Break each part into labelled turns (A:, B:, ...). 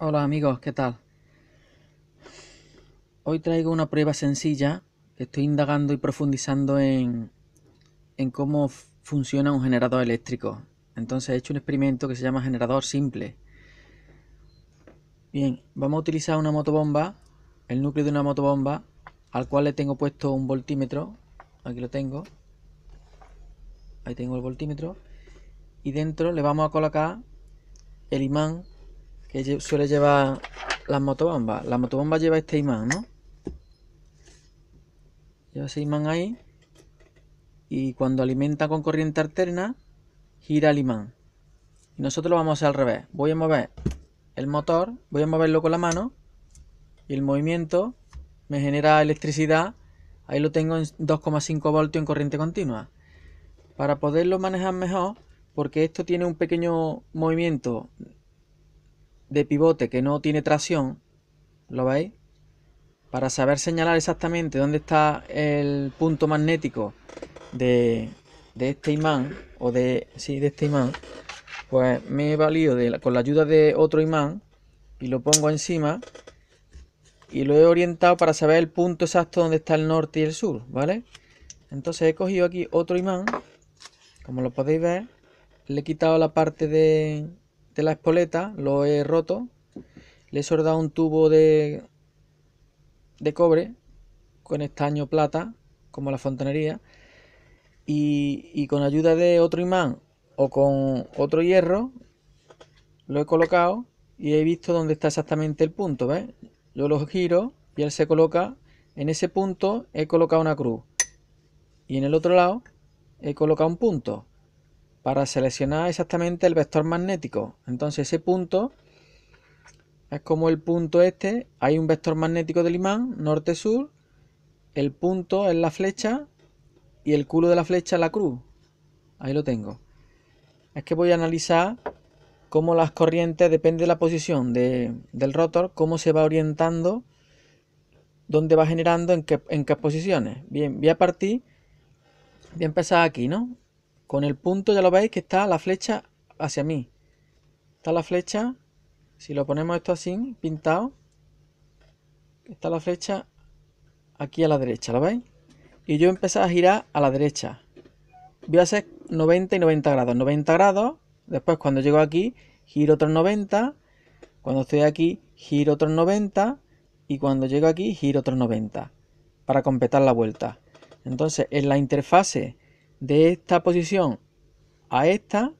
A: Hola amigos, ¿qué tal? Hoy traigo una prueba sencilla que estoy indagando y profundizando en, en cómo funciona un generador eléctrico. Entonces he hecho un experimento que se llama generador simple. Bien, vamos a utilizar una motobomba, el núcleo de una motobomba, al cual le tengo puesto un voltímetro. Aquí lo tengo. Ahí tengo el voltímetro. Y dentro le vamos a colocar el imán que suele llevar las motobombas. La motobomba lleva este imán, ¿no? Lleva ese imán ahí. Y cuando alimenta con corriente alterna, gira el imán. Y nosotros lo vamos a hacer al revés. Voy a mover el motor, voy a moverlo con la mano. Y el movimiento me genera electricidad. Ahí lo tengo en 2,5 voltios en corriente continua. Para poderlo manejar mejor, porque esto tiene un pequeño movimiento de pivote que no tiene tracción, ¿lo veis? Para saber señalar exactamente dónde está el punto magnético de, este imán, o de, sí, de este imán, pues me he valido de, con la ayuda de otro imán y lo pongo encima y lo he orientado para saber el punto exacto donde está el norte y el sur, ¿vale? Entonces he cogido aquí otro imán, como lo podéis ver, le he quitado la parte de, la espoleta lo he roto, le he soldado un tubo de, de cobre con estaño plata, como la fontanería, y, con ayuda de otro imán o con otro hierro lo he colocado y he visto dónde está exactamente el punto, ¿ves? Yo lo giro y él se coloca en ese punto he colocado una cruz y en el otro lado he colocado un punto para seleccionar exactamente el vector magnético. Entonces ese punto es como el punto este, hay un vector magnético del imán, norte-sur, el punto es la flecha y el culo de la flecha la cruz. Ahí lo tengo. Es que voy a analizar cómo las corrientes, depende de la posición del rotor, cómo se va orientando, dónde va generando, en qué, en qué posiciones. Bien, voy a partir, voy a empezar aquí, ¿no? Con el punto ya lo veis que está la flecha hacia mí. Está la flecha, si lo ponemos esto así, pintado, está la flecha aquí a la derecha, ¿lo veis? Y yo empecé a girar a la derecha. Voy a hacer 90 y 90 grados. 90 grados, después cuando llego aquí, giro otros 90. Cuando estoy aquí, giro otros 90. Y cuando llego aquí, giro otros 90. Para completar la vuelta. Entonces, en la interfase de esta posición a esta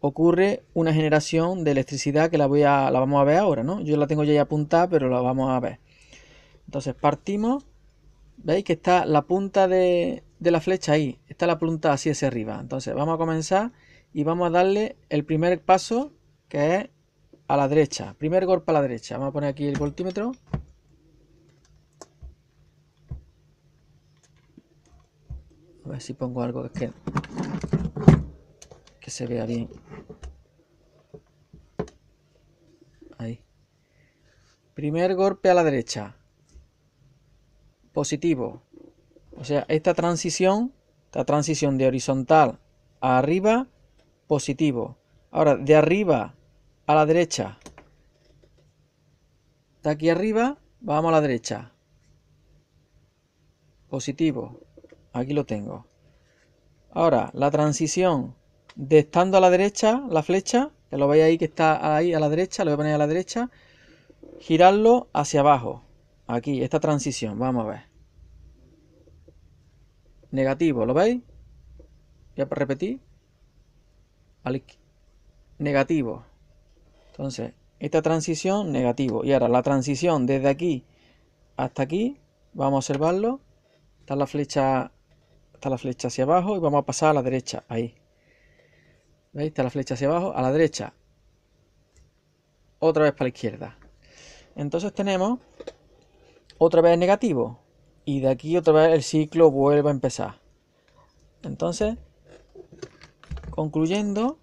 A: ocurre una generación de electricidad que la, voy a, la vamos a ver ahora, ¿no? Yo la tengo ya apuntada, pero la vamos a ver. Entonces partimos, veis que está la punta de, de la flecha ahí, está la punta así hacia arriba. Entonces vamos a comenzar y vamos a darle el primer paso que es a la derecha, primer golpe a la derecha. Vamos a poner aquí el voltímetro A ver si pongo algo que, que se vea bien. Ahí. Primer golpe a la derecha. Positivo. O sea, esta transición, esta transición de horizontal a arriba, positivo. Ahora, de arriba a la derecha. De aquí arriba, vamos a la derecha. Positivo. Aquí lo tengo. Ahora, la transición de estando a la derecha, la flecha, que lo veis ahí que está ahí a la derecha, lo voy a poner a la derecha, girarlo hacia abajo. Aquí, esta transición, vamos a ver. Negativo, ¿lo veis? Ya para repetir. Negativo. Entonces, esta transición, negativo. Y ahora, la transición desde aquí hasta aquí, vamos a observarlo. Está la flecha la flecha hacia abajo y vamos a pasar a la derecha, ahí. ¿Veis? Está la flecha hacia abajo, a la derecha. Otra vez para la izquierda. Entonces tenemos otra vez negativo. Y de aquí otra vez el ciclo vuelve a empezar. Entonces, concluyendo,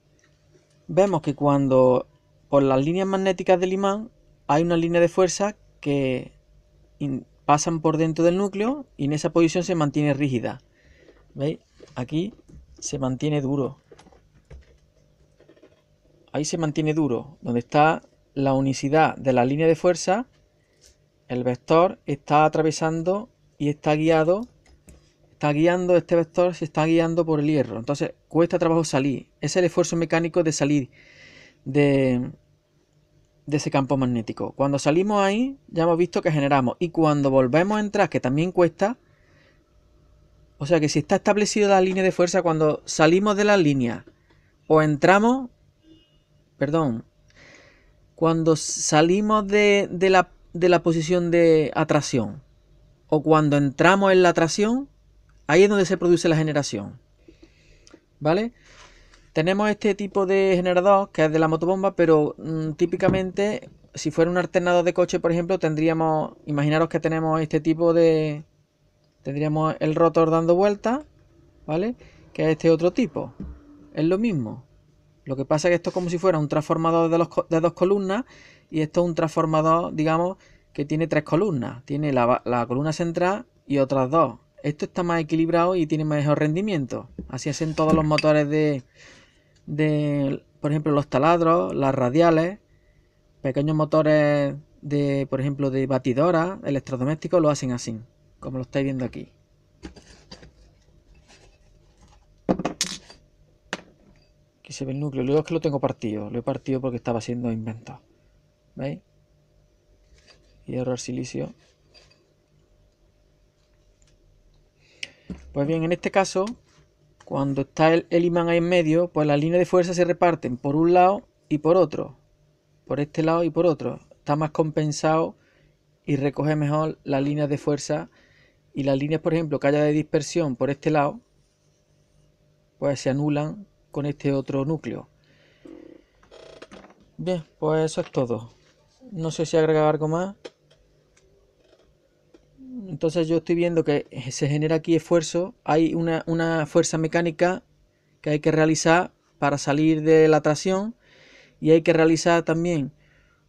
A: vemos que cuando por las líneas magnéticas del imán hay una línea de fuerza que pasan por dentro del núcleo y en esa posición se mantiene rígida. ¿Veis? Aquí se mantiene duro. Ahí se mantiene duro. Donde está la unicidad de la línea de fuerza, el vector está atravesando y está guiado. Está guiando, este vector se está guiando por el hierro. Entonces cuesta trabajo salir. Es el esfuerzo mecánico de salir de, de ese campo magnético. Cuando salimos ahí, ya hemos visto que generamos. Y cuando volvemos a entrar, que también cuesta, o sea que si está establecida la línea de fuerza cuando salimos de la línea o entramos, perdón, cuando salimos de, la, posición de atracción o cuando entramos en la atracción, ahí es donde se produce la generación. ¿Vale? Tenemos este tipo de generador que es de la motobomba, pero mm, típicamente si fuera un alternador de coche, por ejemplo, tendríamos, imaginaros que tenemos este tipo de, Tendríamos el rotor dando vueltas, ¿vale? Que es este otro tipo. Es lo mismo. Lo que pasa es que esto es como si fuera un transformador de, de dos columnas y esto es un transformador, digamos, que tiene tres columnas. Tiene la, columna central y otras dos. Esto está más equilibrado y tiene mejor rendimiento. Así hacen todos los motores de, de por ejemplo, los taladros, las radiales, pequeños motores de, por ejemplo, de batidora, electrodomésticos, lo hacen así como lo estáis viendo aquí. Aquí se ve el núcleo. Luego es que lo tengo partido. Lo he partido porque estaba siendo inventado. ¿Veis? Hierro, silicio. Pues bien, en este caso, cuando está el, el, imán ahí en medio, pues las líneas de fuerza se reparten por un lado y por otro. Por este lado y por otro. Está más compensado y recoge mejor las líneas de fuerza y las líneas, por ejemplo, que haya de dispersión por este lado, pues se anulan con este otro núcleo. Bien, pues eso es todo. No sé si agregar algo más. Entonces yo estoy viendo que se genera aquí esfuerzo. Hay una, una fuerza mecánica que hay que realizar para salir de la tracción. Y hay que realizar también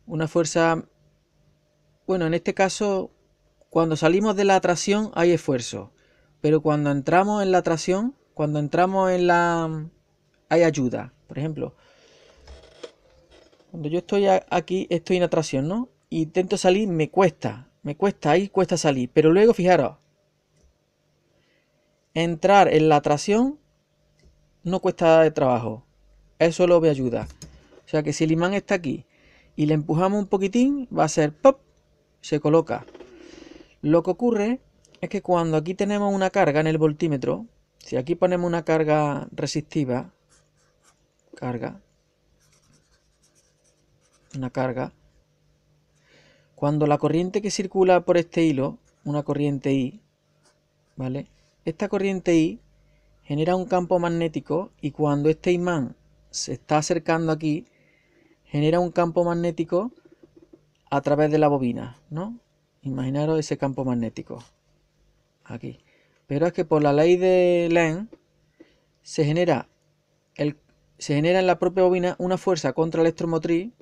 A: una fuerza... Bueno, en este caso cuando salimos de la atracción hay esfuerzo, pero cuando entramos en la atracción, cuando entramos en la... hay ayuda. Por ejemplo, cuando yo estoy aquí, estoy en atracción, ¿no? intento salir, me cuesta, me cuesta, ahí cuesta salir. Pero luego, fijaros, entrar en la atracción no cuesta de trabajo. Eso lo ve ayuda. O sea que si el imán está aquí y le empujamos un poquitín, va a ser pop, se coloca. Lo que ocurre es que cuando aquí tenemos una carga en el voltímetro, si aquí ponemos una carga resistiva, carga, una carga, cuando la corriente que circula por este hilo, una corriente I, ¿vale? Esta corriente I genera un campo magnético y cuando este imán se está acercando aquí, genera un campo magnético a través de la bobina, ¿no? Imaginaros ese campo magnético. Aquí. Pero es que por la ley de Lenz se genera, se genera en la propia bobina una fuerza contra electromotriz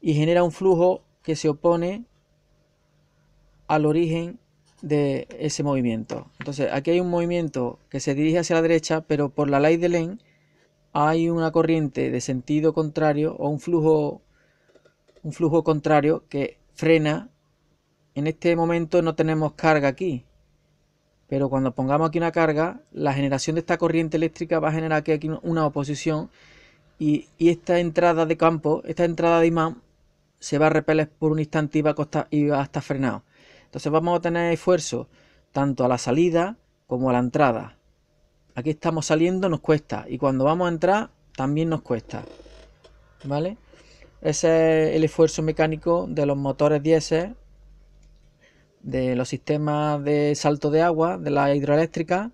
A: y genera un flujo que se opone al origen de ese movimiento. Entonces, aquí hay un movimiento que se dirige hacia la derecha, pero por la ley de Lenz hay una corriente de sentido contrario o un flujo un flujo contrario que frena en este momento no tenemos carga aquí, pero cuando pongamos aquí una carga, la generación de esta corriente eléctrica va a generar aquí, una oposición y, esta entrada de campo, esta entrada de imán, se va a repeler por un instante y va a, costar, y va a estar frenado. Entonces vamos a tener esfuerzo tanto a la salida como a la entrada. Aquí estamos saliendo, nos cuesta. Y cuando vamos a entrar, también nos cuesta. ¿Vale? Ese es el esfuerzo mecánico de los motores diésel de los sistemas de salto de agua, de la hidroeléctrica,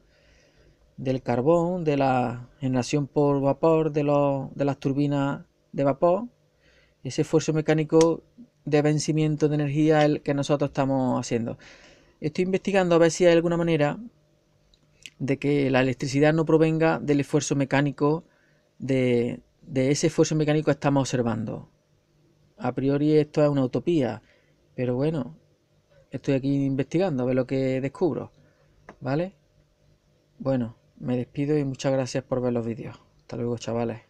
A: del carbón, de la generación por vapor, de, las turbinas de vapor, ese esfuerzo mecánico de vencimiento de energía el que nosotros estamos haciendo. Estoy investigando a ver si hay alguna manera de que la electricidad no provenga del esfuerzo mecánico, de, de ese esfuerzo mecánico que estamos observando. A priori esto es una utopía, pero bueno, estoy aquí investigando a ver lo que descubro, ¿vale? Bueno, me despido y muchas gracias por ver los vídeos. Hasta luego, chavales.